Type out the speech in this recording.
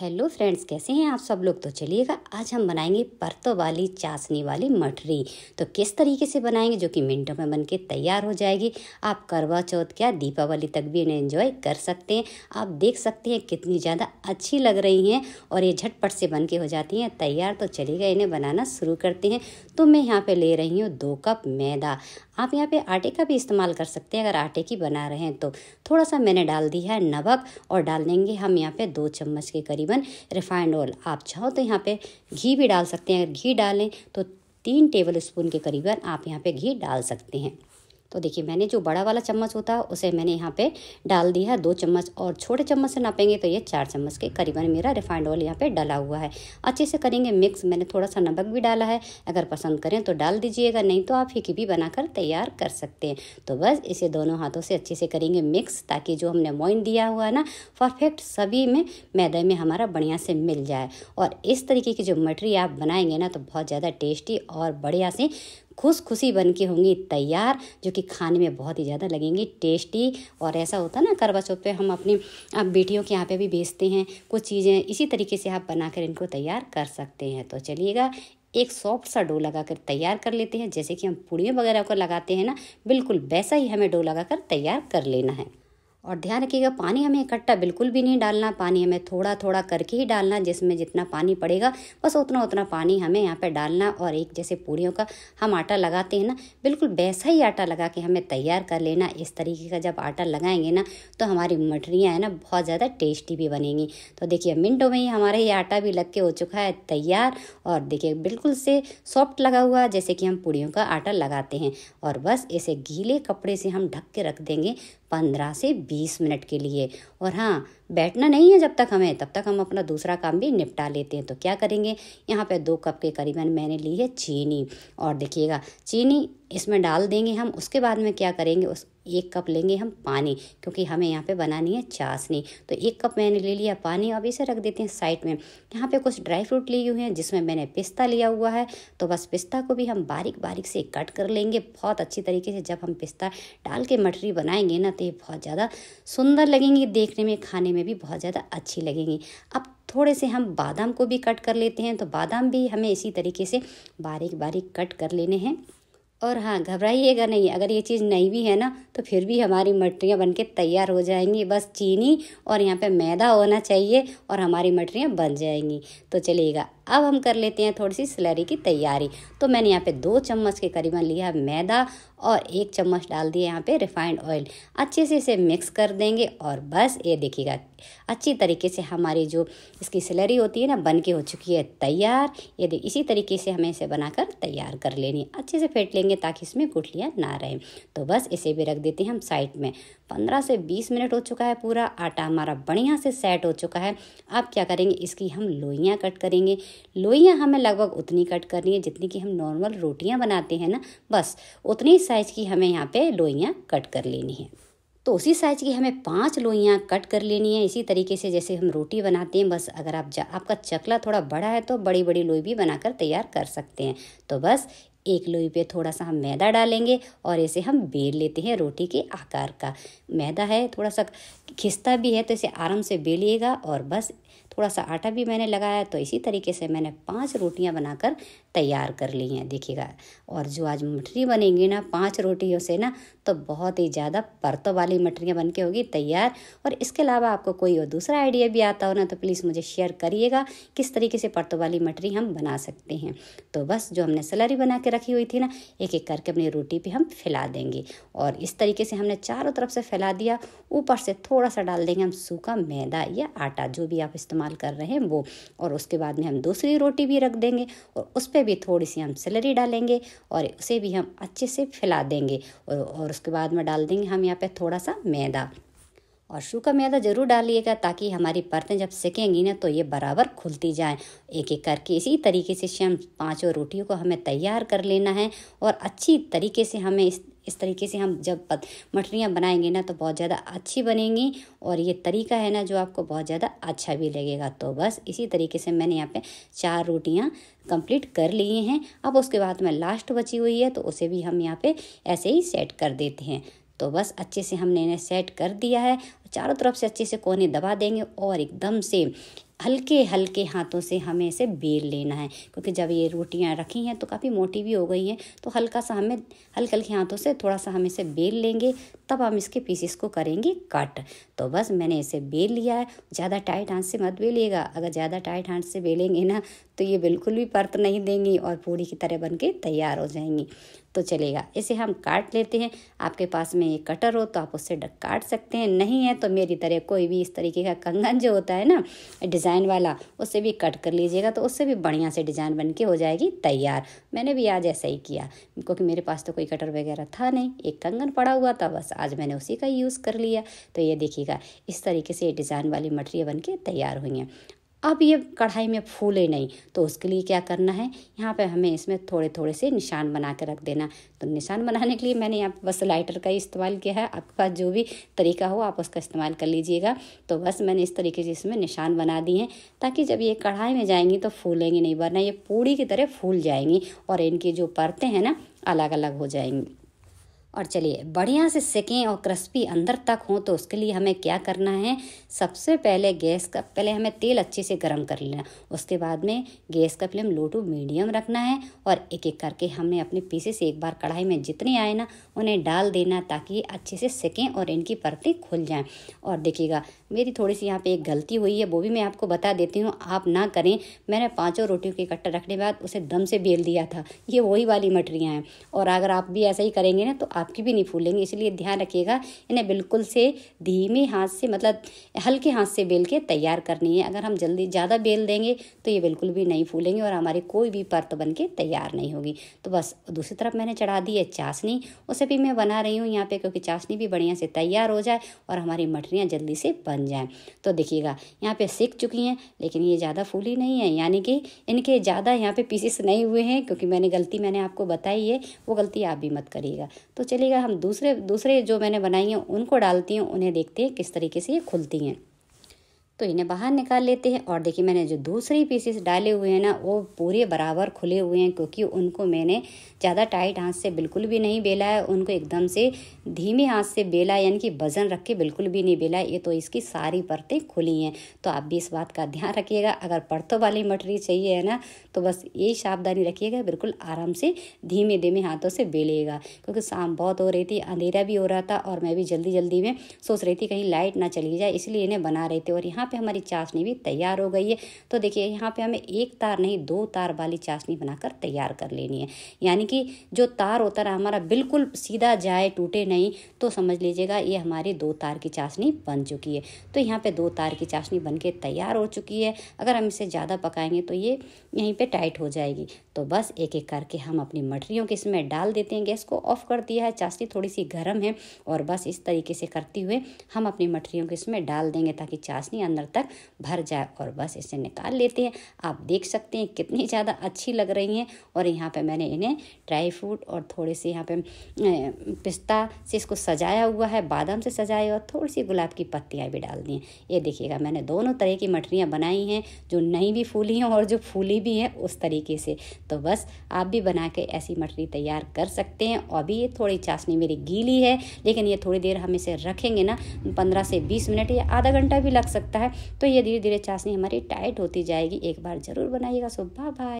hello friends कैसे हैं आप सब लोग तो चलिएगा आज हम बनाएंगे परतों वाली चाशनी वाली मठरी तो किस तरीके से बनाएंगे जो कि मिनटों में बन के तैयार हो जाएगी आप करवा चौथ क्या दीपावली तक भी इन्हें एंजॉय कर सकते हैं आप देख सकते हैं कितनी ज़्यादा अच्छी लग रही हैं और ये झटपट से बन के हो जाती हैं तैयार तो चलिएगा इन्हें बनाना शुरू करते हैं तो मैं यहाँ पर ले रही हूँ दो कप मैदा आप यहाँ पे आटे का भी इस्तेमाल कर सकते हैं अगर आटे की बना रहे हैं तो थोड़ा सा मैंने डाल दी है नमक और डाल देंगे हम यहाँ पे दो चम्मच के करीब इवन रिफाइंड ऑयल आप चाहो तो यहाँ पे घी भी डाल सकते हैं अगर घी डालें तो तीन टेबल स्पून के करीबन आप यहाँ पे घी डाल सकते हैं तो देखिए मैंने जो बड़ा वाला चम्मच होता है उसे मैंने यहाँ पे डाल दिया है दो चम्मच और छोटे चम्मच से नापेंगे तो ये चार चम्मच के करीबन मेरा रिफाइंड ऑयल यहाँ पे डाला हुआ है अच्छे से करेंगे मिक्स मैंने थोड़ा सा नमक भी डाला है अगर पसंद करें तो डाल दीजिएगा नहीं तो आप फीकी भी बनाकर तैयार कर सकते हैं तो बस इसे दोनों हाथों से अच्छे से करेंगे मिक्स ताकि जो हमने मोइन दिया हुआ है ना परफेक्ट सभी में मैदे में हमारा बढ़िया से मिल जाए और इस तरीके की जो मटरी आप बनाएंगे ना तो बहुत ज़्यादा टेस्टी और बढ़िया से खुश खुशी बन के होंगी तैयार जो कि खाने में बहुत ही ज़्यादा लगेंगी टेस्टी और ऐसा होता ना करवा चौथ पे हम अपनी आप बेटियों के यहाँ पे भी भेजते हैं कुछ चीज़ें इसी तरीके से आप बनाकर इनको तैयार कर सकते हैं तो चलिएगा एक सॉफ्ट सा डो लगा कर तैयार कर लेते हैं जैसे कि हम पूड़ियों वगैरह को लगाते हैं ना बिल्कुल वैसा ही हमें डो लगा कर तैयार कर लेना है और ध्यान रखिएगा पानी हमें इकट्ठा बिल्कुल भी नहीं डालना पानी हमें थोड़ा थोड़ा करके ही डालना जिसमें जितना पानी पड़ेगा बस उतना उतना पानी हमें यहाँ पर डालना और एक जैसे पूड़ियों का हम आटा लगाते हैं ना बिल्कुल वैसा ही आटा लगा के हमें तैयार कर लेना इस तरीके का जब आटा लगाएंगे ना तो हमारी मठरियाँ है ना बहुत ज़्यादा टेस्टी भी बनेंगी तो देखिए मिनटों में ही हमारा ये आटा भी लग के हो चुका है तैयार और देखिए बिल्कुल से सॉफ्ट लगा हुआ जैसे कि हम पूड़ियों का आटा लगाते हैं और बस इसे गीले कपड़े से हम ढक के रख देंगे पंद्रह से बीस बीस मिनट के लिए और हाँ बैठना नहीं है जब तक हमें तब तक हम अपना दूसरा काम भी निपटा लेते हैं तो क्या करेंगे यहाँ पे दो कप के करीबन मैंने ली है चीनी और देखिएगा चीनी इसमें डाल देंगे हम उसके बाद में क्या करेंगे उस एक कप लेंगे हम पानी क्योंकि हमें यहाँ पे बनानी है चाशनी तो एक कप मैंने ले लिया पानी अब इसे रख देते हैं साइड में यहाँ पे कुछ ड्राई फ्रूट लिए हुए हैं जिसमें मैंने पिस्ता लिया हुआ है तो बस पिस्ता को भी हम बारीक बारीक से कट कर लेंगे बहुत अच्छी तरीके से जब हम पिस्ता डाल के मटरी बनाएंगे ना तो ये बहुत ज़्यादा सुंदर लगेंगी देखने में खाने में भी बहुत ज़्यादा अच्छी लगेंगी अब थोड़े से हम बादाम को भी कट कर लेते हैं तो बादाम भी हमें इसी तरीके से बारीक बारीक कट कर लेने हैं और हाँ घबराइएगा नहीं अगर ये चीज़ नहीं भी है ना तो फिर भी हमारी मटरियाँ बनके तैयार हो जाएंगी बस चीनी और यहाँ पे मैदा होना चाहिए और हमारी मटरियाँ बन जाएंगी तो चलिएगा अब हम कर लेते हैं थोड़ी सी सलरी की तैयारी तो मैंने यहाँ पे दो चम्मच के करीबन लिया मैदा और एक चम्मच डाल दिए यहाँ पे रिफाइंड ऑयल अच्छे से इसे मिक्स कर देंगे और बस ये देखिएगा अच्छी तरीके से हमारी जो इसकी सिलरी होती है ना बन के हो चुकी है तैयार ये इसी तरीके से हमें इसे बनाकर तैयार कर लेनी अच्छे से फेंट लेंगे ताकि इसमें गुठलियाँ ना रहें तो बस इसे भी रख देते हैं हम साइड में पंद्रह से बीस मिनट हो चुका है पूरा आटा हमारा बढ़िया से सेट हो चुका है अब क्या करेंगे इसकी हम लोइयाँ कट करेंगे लोइयाँ हमें लगभग उतनी कट करनी है जितनी की हम नॉर्मल रोटियाँ बनाते हैं ना बस उतनी साइज़ की हमें यहाँ पे लोइयाँ कट कर लेनी है तो उसी साइज की हमें पांच लोइयाँ कट कर लेनी है इसी तरीके से जैसे हम रोटी बनाते हैं बस अगर आप जा, आपका चकला थोड़ा बड़ा है तो बड़ी बड़ी लोई भी बनाकर तैयार कर सकते हैं तो बस एक लोई पे थोड़ा सा हम मैदा डालेंगे और इसे हम बेल लेते हैं रोटी के आकार का मैदा है थोड़ा सा खिस्ता भी है तो इसे आराम से बेलिएगा और बस थोड़ा सा आटा भी मैंने लगाया तो इसी तरीके से मैंने पांच रोटियां बनाकर तैयार कर ली हैं देखिएगा और जो आज मठरी बनेंगी ना पांच रोटियों से ना तो बहुत ही ज़्यादा परतों वाली मठरियाँ बन के होगी तैयार और इसके अलावा आपको कोई और दूसरा आइडिया भी आता हो ना तो प्लीज़ मुझे शेयर करिएगा किस तरीके से परतों वाली मठरी हम बना सकते हैं तो बस जो हमने सलरी बना के रखी हुई थी ना एक एक करके अपनी रोटी पर हम फैला देंगे और इस तरीके से हमने चारों तरफ से फैला दिया ऊपर से थोड़ा सा डाल देंगे हम सूखा मैदा या आटा जो भी आप इस इस्तेमाल कर रहे हैं वो और उसके बाद में हम दूसरी रोटी भी रख देंगे और उस पर भी थोड़ी सी हम सिलरी डालेंगे और उसे भी हम अच्छे से फैला देंगे और, और उसके बाद में डाल देंगे हम यहाँ पर थोड़ा सा मैदा और सूखा मैदा ज़रूर डालिएगा ताकि हमारी परतें जब सिकेंगी ना तो ये बराबर खुलती जाएं एक एक करके इसी तरीके से हम पाँचों रोटियों को हमें तैयार कर लेना है और अच्छी तरीके से हमें इस इस तरीके से हम जब मठरियाँ बनाएंगे ना तो बहुत ज़्यादा अच्छी बनेंगी और ये तरीका है ना जो आपको बहुत ज़्यादा अच्छा भी लगेगा तो बस इसी तरीके से मैंने यहाँ पे चार रोटियाँ कंप्लीट कर लिए हैं अब उसके बाद में लास्ट बची हुई है तो उसे भी हम यहाँ पे ऐसे ही सेट कर देते हैं तो बस अच्छे से हमने इन्हें सेट कर दिया है चारों तरफ से अच्छे से कोने दबा देंगे और एकदम से हल्के हल्के हाथों से हमें इसे बेल लेना है क्योंकि जब ये रोटियां रखी हैं तो काफ़ी मोटी भी हो गई हैं तो हल्का सा हमें हल्के हल्के हाथों से थोड़ा सा हम इसे बेल लेंगे तब हम इसके पीसेस को करेंगे कट तो बस मैंने इसे बेल लिया है ज़्यादा टाइट हाथ से मत बेलिएगा अगर ज़्यादा टाइट हाथ से बेलेंगे ना तो ये बिल्कुल भी परत नहीं देंगी और पूरी की तरह बन के तैयार हो जाएंगी तो चलेगा इसे हम काट लेते हैं आपके पास में ये कटर हो तो आप उससे काट सकते हैं नहीं है तो मेरी तरह कोई भी इस तरीके का कंगन जो होता है ना डिज़ाइन वाला उससे भी कट कर लीजिएगा तो उससे भी बढ़िया से डिज़ाइन बन के हो जाएगी तैयार मैंने भी आज ऐसा ही किया क्योंकि मेरे पास तो कोई कटर वगैरह था नहीं एक कंगन पड़ा हुआ था बस आज मैंने उसी का यूज़ कर लिया तो ये देखिएगा इस तरीके से ये डिज़ाइन वाली मटेरियल बन के तैयार हुई हैं अब ये कढ़ाई में फूले नहीं तो उसके लिए क्या करना है यहाँ पे हमें इसमें थोड़े थोड़े से निशान बना के रख देना तो निशान बनाने के लिए मैंने यहाँ बस लाइटर का ही इस्तेमाल किया है आपके पास जो भी तरीका हो आप उसका इस्तेमाल कर लीजिएगा तो बस मैंने इस तरीके से इसमें निशान बना दिए हैं ताकि जब ये कढ़ाई में जाएंगी तो फूलेंगी नहीं वरना ये पूड़ी की तरह फूल जाएंगी और इनकी जो परतें हैं ना अलग अलग हो जाएंगी और चलिए बढ़िया से सेकें और क्रिस्पी अंदर तक हो तो उसके लिए हमें क्या करना है सबसे पहले गैस का पहले हमें तेल अच्छे से गर्म कर लेना उसके बाद में गैस का फ्लेम लो टू मीडियम रखना है और एक एक करके हमने अपने पीसेस एक बार कढ़ाई में जितने आए ना उन्हें डाल देना ताकि अच्छे से सेकें और इनकी परतें खुल जाएँ और देखिएगा मेरी थोड़ी सी यहाँ पर एक गलती हुई है वो भी मैं आपको बता देती हूँ आप ना करें मैंने पाँचों रोटियों के इकट्ठा रखने के बाद उसे दम से बेल दिया था ये वही वाली मटरियाँ हैं और अगर आप भी ऐसा ही करेंगे ना तो आप आपकी भी नहीं फूलेंगी इसलिए ध्यान रखिएगा इन्हें बिल्कुल से धीमे हाथ से मतलब हल्के हाथ से बेल के तैयार करनी है अगर हम जल्दी ज़्यादा बेल देंगे तो ये बिल्कुल भी नहीं फूलेंगे और हमारी कोई भी परत बन के तैयार नहीं होगी तो बस दूसरी तरफ मैंने चढ़ा दी है चाशनी उसे भी मैं बना रही हूँ यहाँ पर क्योंकि चाशनी भी बढ़िया से तैयार हो जाए और हमारी मठरियाँ जल्दी से बन जाएँ तो देखिएगा यहाँ पर सीख चुकी हैं लेकिन ये ज़्यादा फूली नहीं है यानी कि इनके ज़्यादा यहाँ पे पीसेस नहीं हुए हैं क्योंकि मैंने गलती मैंने आपको बताई है वो गलती आप भी मत करिएगा तो चलिएगा हम दूसरे दूसरे जो मैंने बनाई हैं उनको डालती हूँ उन्हें देखते हैं किस तरीके से ये खुलती हैं तो इन्हें बाहर निकाल लेते हैं और देखिए मैंने जो दूसरी पीसेस डाले हुए हैं ना वो पूरे बराबर खुले हुए हैं क्योंकि उनको मैंने ज़्यादा टाइट हाथ से बिल्कुल भी नहीं बेला है उनको एकदम से धीमे हाथ से बेला यानी कि वज़न रख के बिल्कुल भी नहीं बेला ये तो इसकी सारी परतें खुली हैं तो आप भी इस बात का ध्यान रखिएगा अगर परतों वाली मटरी चाहिए है ना तो बस यही सावधानी रखिएगा बिल्कुल आराम से धीमे धीमे हाथों से बेलिएगा क्योंकि शाम बहुत हो रही थी अंधेरा भी हो रहा था और मैं भी जल्दी जल्दी में सोच रही थी कहीं लाइट ना चली जाए इसलिए इन्हें बना रही थी और यहाँ यहाँ पे हमारी चाशनी भी तैयार हो गई है तो देखिए यहाँ पे हमें एक तार नहीं दो तार वाली चाशनी बनाकर तैयार कर लेनी है यानी कि जो तार होता रहा हमारा बिल्कुल सीधा जाए टूटे नहीं तो समझ लीजिएगा ये हमारी दो तार की चाशनी बन चुकी है तो यहाँ पर दो तार की चाशनी बन के तैयार हो चुकी है अगर हम इसे ज़्यादा पकाएंगे तो ये यहीं पर टाइट हो जाएगी तो बस एक एक करके हम अपनी मटरियों के इसमें डाल देते हैं गैस को ऑफ कर दिया है चाशनी थोड़ी सी गर्म है और बस इस तरीके से करते हुए हम अपनी मटरियों के इसमें डाल देंगे ताकि चाशनी अंदर अंदर तक भर जाए और बस इसे निकाल लेते हैं आप देख सकते हैं कितनी ज़्यादा अच्छी लग रही हैं और यहाँ पे मैंने इन्हें ड्राई फ्रूट और थोड़े से यहाँ पे पिस्ता से इसको सजाया हुआ है बादाम से सजाया और थोड़ी सी गुलाब की पत्तियाँ भी डाल दी हैं ये देखिएगा मैंने दोनों तरह की मठरियाँ बनाई हैं जो नई भी फूली हैं और जो फूली भी हैं उस तरीके से तो बस आप भी बना के ऐसी मठरी तैयार कर सकते हैं और भी ये थोड़ी चाशनी मेरी गीली है लेकिन ये थोड़ी देर हम इसे रखेंगे ना पंद्रह से बीस मिनट या आधा घंटा भी लग सकता है है तो ये धीरे धीरे चाशनी हमारी टाइट होती जाएगी एक बार ज़रूर बनाइएगा सो बाय बाय